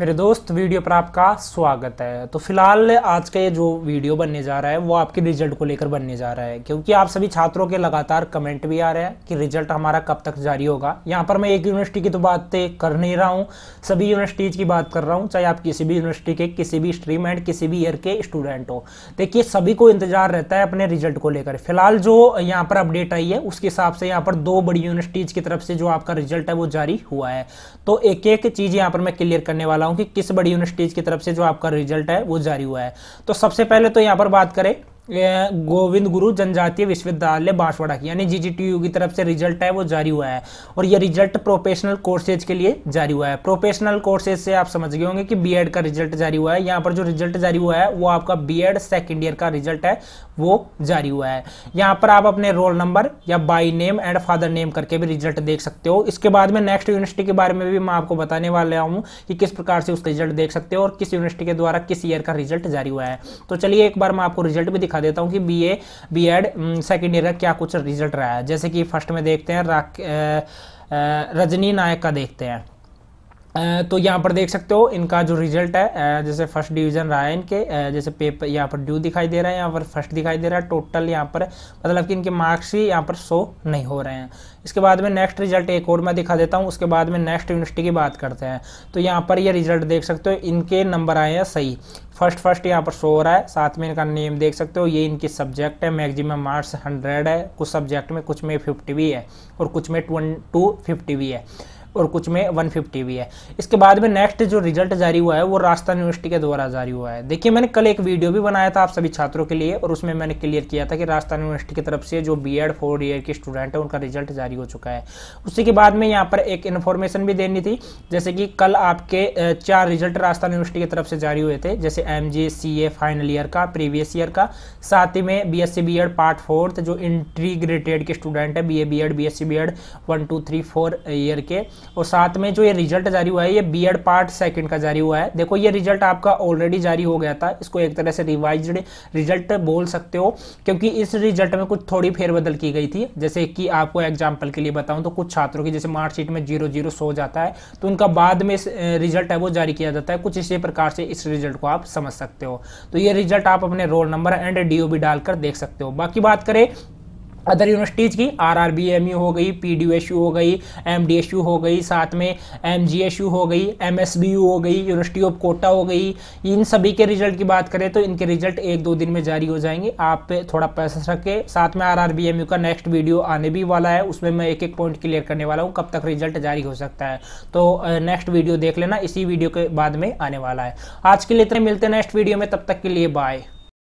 मेरे दोस्त वीडियो पर आपका स्वागत है तो फिलहाल आज का ये जो वीडियो बनने जा रहा है वो आपके रिजल्ट को लेकर बनने जा रहा है क्योंकि आप सभी छात्रों के लगातार कमेंट भी आ रहे हैं कि रिजल्ट हमारा कब तक जारी होगा यहाँ पर मैं एक यूनिवर्सिटी की तो बात कर नहीं रहा हूँ सभी यूनिवर्सिटीज़ की बात कर रहा हूँ चाहे आप किसी भी यूनिवर्सिटी के किसी भी स्ट्रीम एंड किसी भी ईयर के स्टूडेंट हो देखिए सभी को इंतजार रहता है अपने रिजल्ट को लेकर फिलहाल जो यहाँ पर अपडेट आई है उसके हिसाब से यहाँ पर दो बड़ी यूनिवर्सिटीज़ की तरफ से जो आपका रिजल्ट है वो जारी हुआ है तो एक एक चीज़ यहाँ पर मैं क्लियर करने वाला हूँ कि किस बड़ी यूनिवर्सिटीज़ की तरफ से जो आपका रिजल्ट है वो जारी हुआ है तो सबसे पहले तो यहां पर बात करें गोविंद गुरु जनजातीय विश्वविद्यालय बांसवाड़ा की यानी यू की तरफ से रिजल्ट है वो जारी हुआ है और ये रिजल्ट प्रोफेशनल कोर्सेज के लिए जारी हुआ है प्रोफेशनल कोर्सेज से आप समझ गए होंगे कि एड का रिजल्ट जारी हुआ है यहाँ पर जो रिजल्ट जारी हुआ है वो आपका बी एड सेकेंड ईयर का रिजल्ट है वो जारी हुआ है यहाँ पर आप अपने रोल नंबर या by name and father name करके भी रिजल्ट देख सकते हो इसके बाद में नेक्स्ट यूनिवर्सिटी के बारे में भी मैं आपको बताने वाला हूँ कि किस प्रकार से उसका रिजल्ट देख सकते हो और किस यूनिवर्सिटी के द्वारा किस ईयर का रिजल्ट जारी हुआ है तो चलिए एक बार मैं आपको रिजल्ट भी दिखा दिखा देता हूँ कि B A B Ed second year का क्या कुछ रिजल्ट रहा है जैसे कि फर्स्ट में देखते हैं रजनी नायक का देखते हैं तो यहाँ पर देख सकते हो इनका जो रिजल्ट है जैसे फर्स्ट डिवीजन रहा है इनके जैसे पेपर यहाँ पर ड्यू दिखाई दे रहा है यहाँ पर फर्स्ट दिखाई दे रहा है टोटल यहाँ पर मतलब कि इनके मार्क्स ही यहाँ पर शो नहीं हो रहे हैं इसके बाद में नेक्स्ट रिजल्ट एक और मैं दिखा देता हूँ उसके बाद में नेक्स्ट यूनिवर्सिटी की बात करते हैं तो यहाँ पर ये रिजल्ट देख सकते हो इनके नंबर आए हैं सही फर्स्ट फर्स्ट यहाँ पर शो हो रहा है साथ में इनका नेम देख सकते हो ये इनकी सब्जेक्ट है मैक्सिमम मार्क्स हंड्रेड है कुछ सब्जेक्ट में कुछ में फिफ्टी भी है और कुछ में टू फिफ्टी भी है और कुछ में 150 भी है इसके बाद में नेक्स्ट जो रिजल्ट जारी हुआ है वो राजस्थान यूनिवर्सिटी के द्वारा जारी हुआ है देखिए मैंने कल एक वीडियो भी बनाया था आप सभी छात्रों के लिए और उसमें मैंने क्लियर किया था कि राजस्थान यूनिवर्सिटी की तरफ से जो बी एड फोर्थ ईयर के स्टूडेंट है उनका रिजल्ट जारी हो चुका है उसी के बाद में यहाँ पर एक इन्फॉर्मेशन भी देनी थी जैसे कि कल आपके चार रिजल्ट राजस्थान यूनिवर्सिटी की तरफ से जारी हुए थे जैसे एम जी फाइनल ईयर का प्रीवियस ईयर का साथ ही में B S C B Ed part fourth जो इंटीग्रेटेड के स्टूडेंट है B A B Ed B S C B Ed one two three four year के और साथ में जो ये रिजल्ट जारी हुआ है ये बी पार्ट सेकंड का जारी हुआ है देखो ये रिजल्ट आपका ऑलरेडी जारी हो गया था इसको एक तरह से रिवाइज रिजल्ट बोल सकते हो क्योंकि इस रिजल्ट में कुछ थोड़ी फेरबदल की गई थी जैसे कि आपको एग्जाम्पल के लिए बताऊँ तो कुछ छात्रों की जैसे मार्कशीट में जीरो जीरो सो जाता है तो उनका बाद में रिजल्ट है वो जारी किया जाता है कुछ इसी प्रकार से इस रिजल्ट को आप समझ सकते हो तो ये रिजल्ट आप अपने रोल नंबर एंड डी डालकर देख सकते हो बाकी बात करें अदर यूनिवर्सिटीज़ की R R B M U हो गई पी डी एस यू हो गई एम डी एस यू हो गई साथ में एम जी एस यू हो गई एम एस बी यू हो गई यूनिवर्सिटी ऑफ कोटा हो गई इन सभी के रिजल्ट की बात करें तो इनके रिजल्ट एक दो दिन में जारी हो जाएंगे आप पे थोड़ा पैसा सके साथ में R R B M U का नेक्स्ट वीडियो आने भी वाला है उसमें मैं एक एक पॉइंट क्लियर करने वाला हूँ कब तक रिजल्ट जारी हो सकता है तो नेक्स्ट वीडियो देख लेना इसी वीडियो के बाद में आने वाला है आज के लिए इतने मिलते हैं नेक्स्ट वीडियो में तब तक के लिए बाय